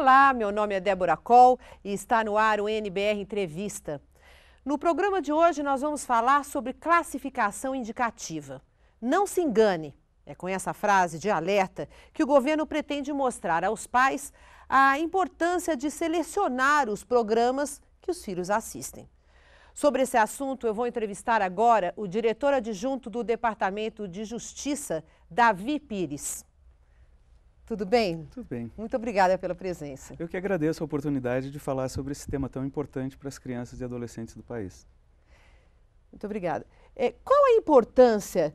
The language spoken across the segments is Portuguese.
Olá, meu nome é Débora Col e está no ar o NBR Entrevista. No programa de hoje nós vamos falar sobre classificação indicativa. Não se engane, é com essa frase de alerta que o governo pretende mostrar aos pais a importância de selecionar os programas que os filhos assistem. Sobre esse assunto, eu vou entrevistar agora o diretor adjunto do Departamento de Justiça, Davi Pires. Tudo bem? Tudo bem. Muito obrigada pela presença. Eu que agradeço a oportunidade de falar sobre esse tema tão importante para as crianças e adolescentes do país. Muito obrigada. É, qual a importância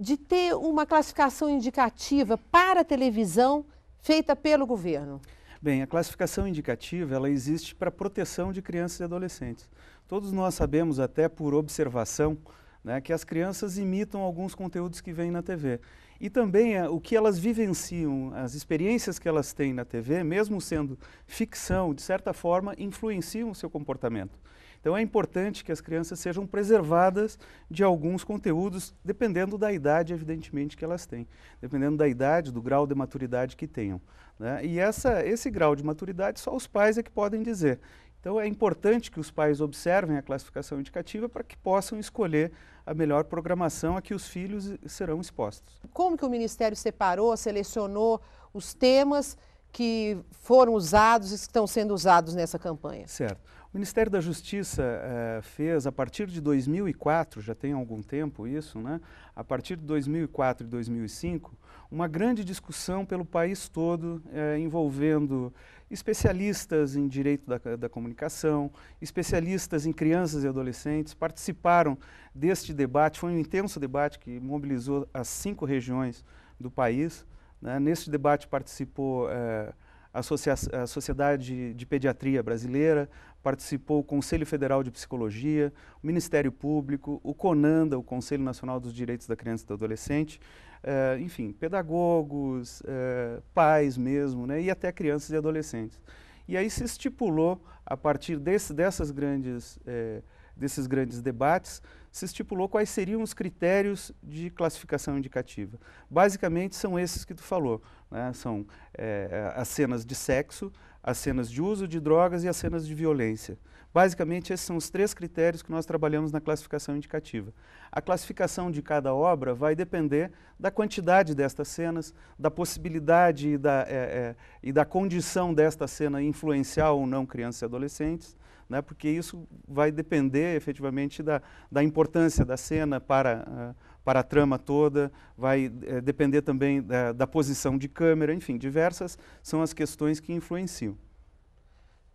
de ter uma classificação indicativa para a televisão feita pelo governo? Bem, a classificação indicativa ela existe para proteção de crianças e adolescentes. Todos nós sabemos, até por observação, né, que as crianças imitam alguns conteúdos que vêm na TV e também eh, o que elas vivenciam, as experiências que elas têm na TV, mesmo sendo ficção, de certa forma, influenciam o seu comportamento. Então é importante que as crianças sejam preservadas de alguns conteúdos, dependendo da idade, evidentemente, que elas têm, dependendo da idade, do grau de maturidade que tenham. Né? E essa, esse grau de maturidade só os pais é que podem dizer. Então é importante que os pais observem a classificação indicativa para que possam escolher a melhor programação a que os filhos serão expostos. Como que o Ministério separou, selecionou os temas que foram usados e que estão sendo usados nessa campanha? Certo. O Ministério da Justiça eh, fez, a partir de 2004, já tem algum tempo isso, né? a partir de 2004 e 2005, uma grande discussão pelo país todo eh, envolvendo especialistas em direito da, da, comunicação, especialistas em crianças e adolescentes, participaram deste debate. Foi um intenso debate que mobilizou as cinco regiões do país. Né? Neste debate participou eh, a, a, Sociedade de Pediatria Brasileira, participou o Conselho Federal de Psicologia, o Ministério Público, o CONANDA, o Conselho Nacional dos Direitos da Criança e do Adolescente, uh, enfim, pedagogos, uh, pais mesmo, né, e até crianças e adolescentes. E aí se estipulou, a partir desse, dessas grandes, eh, desses grandes debates, se estipulou quais seriam os critérios de classificação indicativa. Basicamente são esses que tu falou, né? são as cenas de sexo, as cenas de uso de drogas e as cenas de violência. Basicamente, esses são os três critérios que nós trabalhamos na classificação indicativa. A classificação de cada obra vai depender da quantidade destas cenas, da possibilidade e da, é, é, e da condição desta cena influenciar ou não crianças e adolescentes, né, porque isso vai depender efetivamente da, da importância da cena para, uh, para a trama toda, vai é, depender também da, é, da posição de câmera, enfim, diversas são as questões que influenciam.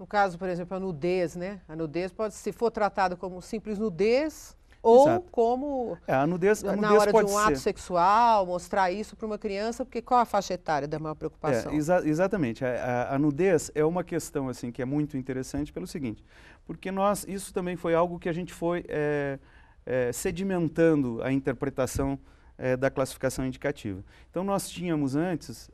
No caso, por exemplo, a nudez, né? A nudez pode, se for tratada como simples nudez, ou Exato. como é, a nudez, a nudez na hora de um ser. ato sexual, mostrar isso para uma criança, porque qual a faixa etária da maior preocupação? É, exa exatamente. A, é, a, é, a, nudez é uma questão assim que é muito interessante pelo seguinte, porque nós isso também foi algo que a gente foi é, é sedimentando a interpretação da classificação indicativa. Então nós tínhamos antes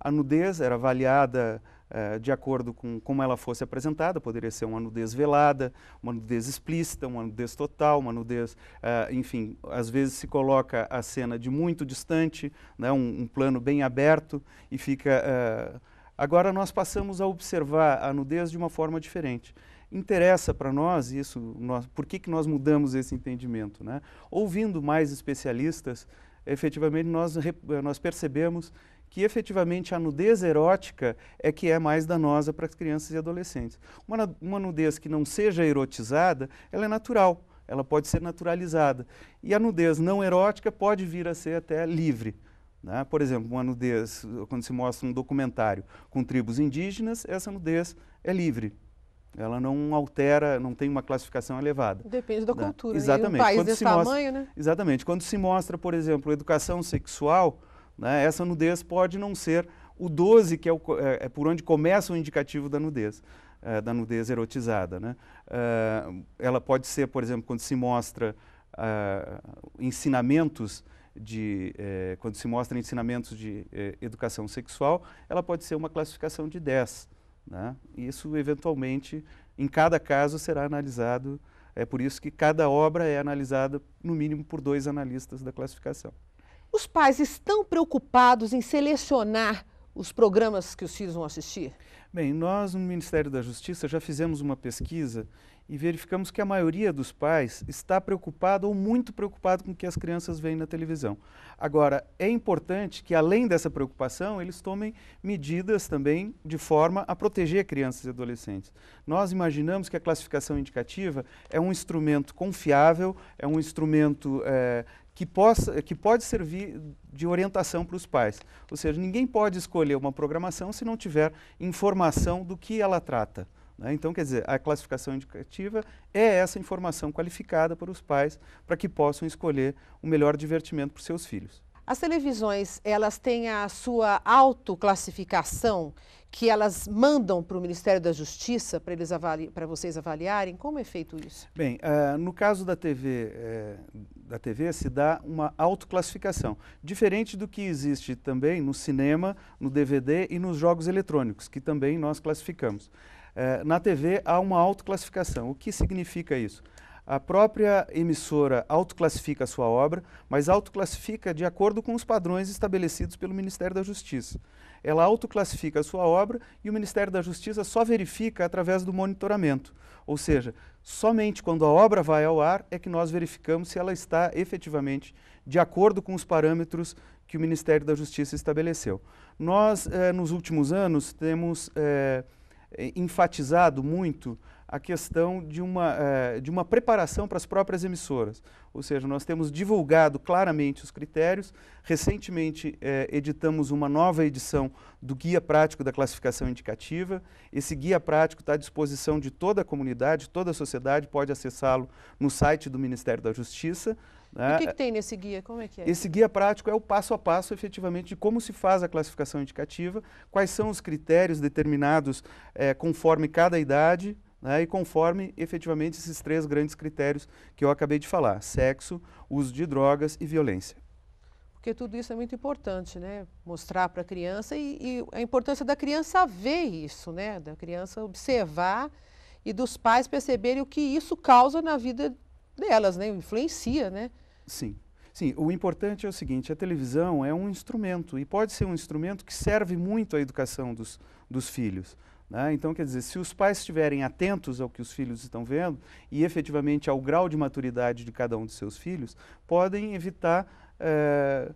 a nudez era avaliada eh, de acordo com como ela fosse apresentada, poderia ser uma nudez velada, uma nudez explícita, uma nudez total, uma nudez, uh, enfim, às vezes se coloca a cena de muito distante, né, um, um plano bem aberto e fica. Eh, agora nós passamos a observar a nudez de uma forma diferente interessa para nós isso, nós, por que, que nós mudamos esse entendimento? Né? Ouvindo mais especialistas, efetivamente nós, nós percebemos que efetivamente a nudez erótica é que é mais danosa para as crianças e adolescentes. Uma, uma nudez que não seja erotizada, ela é natural, ela pode ser naturalizada. E a nudez não erótica pode vir a ser até livre. Né? Por exemplo, uma nudez, quando se mostra um documentário com tribos indígenas, essa nudez é livre. Ela não altera, não tem uma classificação elevada. Depende da né? cultura. Né? Exatamente. E um país quando desse tamanho, mostra, né? Exatamente. Quando se mostra, por exemplo, educação sexual, né? Essa nudez pode não ser o 12, que é, o, é, é por onde começa o indicativo da nudez, é, da nudez erotizada. Né? É, ela pode ser, por exemplo, quando se mostra é, ensinamentos de, quando se mostra ensinamentos de educação sexual, ela pode ser uma classificação de 10. Né? Isso, eventualmente, em cada caso será analisado. É por isso que cada obra é analisada, no mínimo, por dois analistas da classificação. Os pais estão preocupados em selecionar os programas que os filhos vão assistir? Bem, nós no Ministério da Justiça já fizemos uma pesquisa e verificamos que a maioria dos pais está preocupado ou muito preocupado com o que as crianças veem na televisão. Agora, é importante que, além dessa preocupação, eles tomem medidas também de forma a proteger crianças e adolescentes. Nós imaginamos que a classificação indicativa é um instrumento confiável, é um instrumento é, que, possa, que pode servir de orientação para os pais. Ou seja, ninguém pode escolher uma programação se não tiver informação do que ela trata. Né? Então, quer dizer, a classificação indicativa é essa informação qualificada para os pais para que possam escolher o melhor divertimento para os seus filhos. As televisões, elas têm a sua autoclassificação que elas mandam para o Ministério da Justiça para eles avali para vocês avaliarem como é feito isso? Bem, uh, no caso da TV, eh, da TV se dá uma autoclassificação, diferente do que existe também no cinema, no DVD e nos jogos eletrônicos, que também nós classificamos. Uh, na TV há uma autoclassificação. O que significa isso? a própria emissora autoclassifica a sua obra, mas autoclassifica de acordo com os padrões estabelecidos pelo Ministério da Justiça. Ela autoclassifica a sua obra e o Ministério da Justiça só verifica através do monitoramento. Ou seja, somente quando a obra vai ao ar é que nós verificamos se ela está efetivamente de acordo com os parâmetros que o Ministério da Justiça estabeleceu. Nós, eh, nos últimos anos, temos eh, enfatizado muito a questão de uma, eh, de uma preparação para as próprias emissoras. Ou seja, nós temos divulgado claramente os critérios. Recentemente, eh, editamos uma nova edição do Guia Prático da Classificação Indicativa. Esse guia prático está à disposição de toda a comunidade, toda a sociedade pode acessá-lo no site do Ministério da Justiça. Né? O que, que, tem nesse guia? Como é que é? Esse guia prático é o passo a passo, efetivamente, de como se faz a classificação indicativa, quais são os critérios determinados eh, conforme cada idade, né, e conforme efetivamente esses três grandes critérios que eu acabei de falar: sexo, uso de drogas e violência. Porque tudo isso é muito importante, né? Mostrar para a criança e, e, a importância da criança ver isso, né? Da criança observar e dos pais perceberem o que isso causa na vida delas, né? Influencia, né? Sim. Sim, o importante é o seguinte, a televisão é um instrumento e pode ser um instrumento que serve muito à educação dos, dos filhos. Né? Então, quer dizer, se os pais estiverem atentos ao que os filhos estão vendo e efetivamente ao grau de maturidade de cada um de seus filhos, podem evitar é,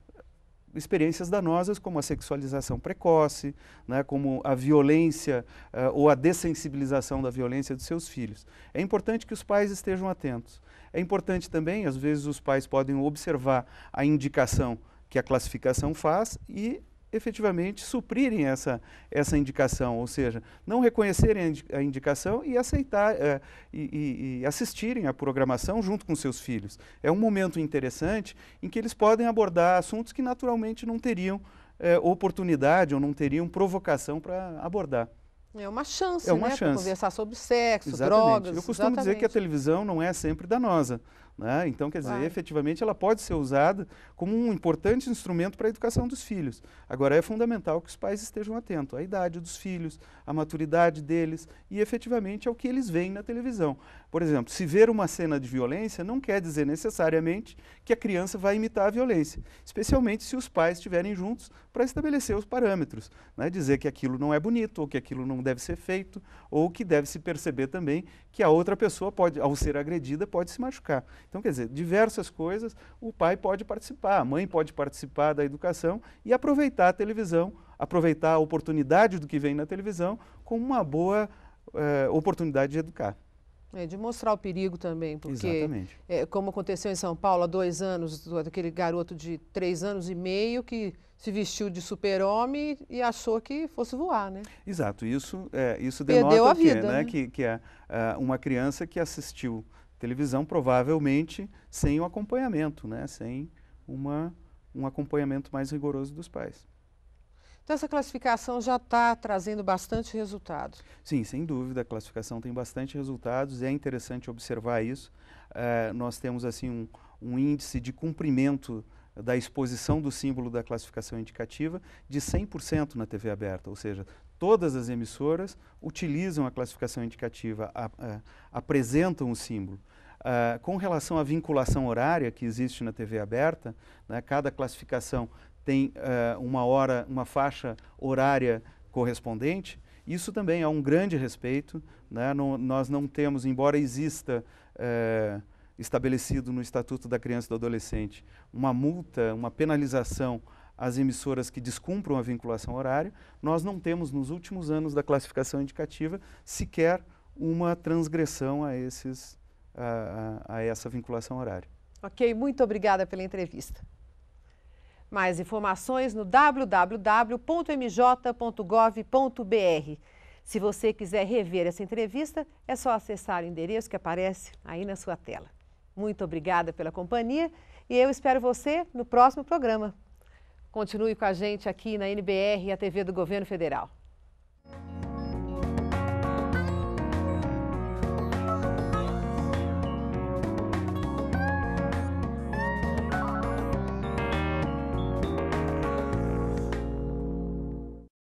experiências danosas como a sexualização precoce, né, como a violência eh, ou a dessensibilização da violência dos seus filhos. É importante que os pais estejam atentos. É importante também, às vezes, os pais podem observar a indicação que a classificação faz e efetivamente suprirem essa, essa indicação, ou seja, não reconhecerem a indicação e aceitar é, e, e, assistirem à programação junto com seus filhos. É um momento interessante em que eles podem abordar assuntos que naturalmente não teriam é, oportunidade ou não teriam provocação para abordar. É uma chance, é uma né, chance. conversar sobre sexo, exatamente. drogas. Eu costumo exatamente. dizer que a televisão não é sempre danosa. Né? Então, quer dizer, efetivamente ela pode ser usada como um importante instrumento para a educação dos filhos. Agora, é fundamental que os pais estejam atentos à idade dos filhos, à maturidade deles e efetivamente ao que eles veem na televisão. Por exemplo, se ver uma cena de violência não quer dizer necessariamente que a criança vai imitar a violência, especialmente se os pais estiverem juntos para estabelecer os parâmetros, né? dizer que aquilo não é bonito ou que aquilo não deve ser feito ou que deve se perceber também que a outra pessoa pode, ao ser agredida, pode se machucar. Então, quer dizer, diversas coisas o pai pode participar, a mãe pode participar da educação e aproveitar a televisão, aproveitar a oportunidade do que vem na televisão como uma boa eh, oportunidade de educar. É, de mostrar o perigo também, porque é, como aconteceu em São Paulo há dois anos, aquele garoto de três anos e meio que se vestiu de super-homem e achou que fosse voar, né? Exato, isso, é, isso denota Perdeu a que, vida, né, né? que, que é, é uma criança que assistiu televisão provavelmente sem o acompanhamento, né, sem uma, um acompanhamento mais rigoroso dos pais. Então, essa classificação já está trazendo bastante resultado. Sim, sem dúvida, a classificação tem bastante resultados, é interessante observar isso. Uh, nós temos assim um, um índice de cumprimento da exposição do símbolo da classificação indicativa de 100% na TV aberta, ou seja, todas as emissoras utilizam a classificação indicativa, a, a, apresentam o símbolo. Uh, com relação à vinculação horária que existe na TV aberta, né, cada classificação tem uh, uma hora, uma faixa horária correspondente. Isso também é um grande respeito. Né? Não, nós não temos, embora exista eh, estabelecido no Estatuto da Criança e do Adolescente uma multa, uma penalização às emissoras que descumpram a vinculação horária, nós não temos nos últimos anos da classificação indicativa sequer uma transgressão a, esses, a, a, a essa vinculação horária. Ok, muito obrigada pela entrevista. Mais informações no www.mj.gov.br. Se você quiser rever essa entrevista, é só acessar o endereço que aparece aí na sua tela. Muito obrigada pela companhia e eu espero você no próximo programa. Continue com a gente aqui na NBR e a TV do Governo Federal.